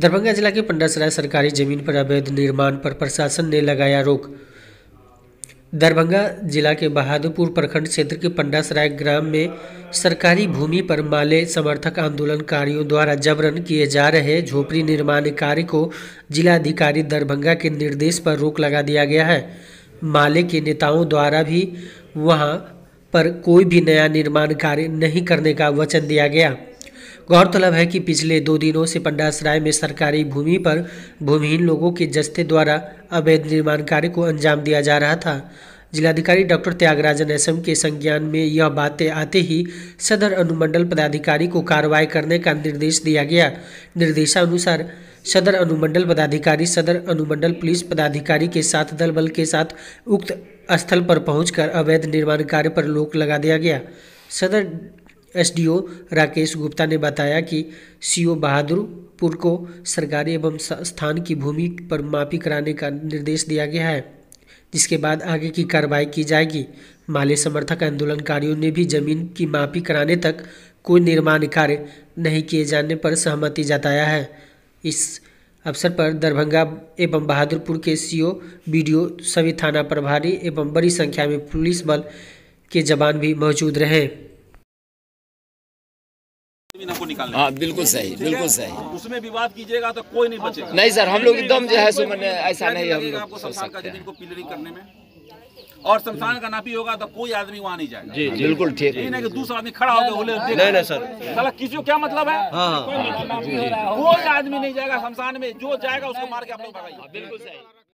दरभंगा जिला के पंडासराय सरकारी जमीन पर अवैध निर्माण पर प्रशासन ने लगाया रोक दरभंगा जिला के बहादुरपुर प्रखंड क्षेत्र के पंडासराय ग्राम में सरकारी भूमि पर माले समर्थक आंदोलनकारियों द्वारा जबरन किए जा रहे झोपड़ी निर्माण कार्य को जिलाधिकारी दरभंगा के निर्देश पर रोक लगा दिया गया है माले के नेताओं द्वारा भी वहां पर कोई भी नया निर्माण कार्य नहीं करने का वचन दिया गया गौरतलब है कि पिछले दो दिनों से पंडासराय में सरकारी भूमि पर भूमिहीन लोगों के जस्ते द्वारा अवैध निर्माण कार्य को अंजाम दिया जा रहा था जिलाधिकारी डॉक्टर त्यागराजन एसएम के संज्ञान में यह बातें आते ही सदर अनुमंडल पदाधिकारी को कार्रवाई करने का निर्देश दिया गया निर्देशानुसार सदर अनुमंडल पदाधिकारी सदर अनुमंडल पुलिस पदाधिकारी के साथ दल बल के साथ उक्त स्थल पर पहुंचकर अवैध निर्माण कार्य पर रोक लगा दिया गया सदर एसडीओ राकेश गुप्ता ने बताया कि सीओ बहादुरपुर को सरकारी एवं स्थान की भूमि पर मापी कराने का निर्देश दिया गया है जिसके बाद आगे की कार्रवाई की जाएगी माले समर्थक आंदोलनकारियों ने भी जमीन की मापी कराने तक कोई निर्माण कार्य नहीं किए जाने पर सहमति जताया है इस अवसर पर दरभंगा एवं बहादुरपुर के सीओ बीडीओ सभी थाना प्रभारी एवं बड़ी संख्या में पुलिस बल के जवान भी मौजूद रहे हाँ बिल्कुल सही बिल्कुल सही उसमें विवाद कीजिएगा तो कोई नहीं बचेगा नहीं सर हम लोग एकदम जो है सो मैंने हाँ। ऐसा नहीं हम हाँ। लोग और संस्थान का नापी होगा तो कोई आदमी वहाँ नहीं जाएगा जी बिल्कुल ठीक है कि दूसरा आदमी खड़ा होगा बोले नहीं नहीं सर साला किसी को क्या मतलब है हाँ। मतलब कोई आदमी नहीं जाएगा शमशान में जो जाएगा उसको मार के आप लोग बिल्कुल सही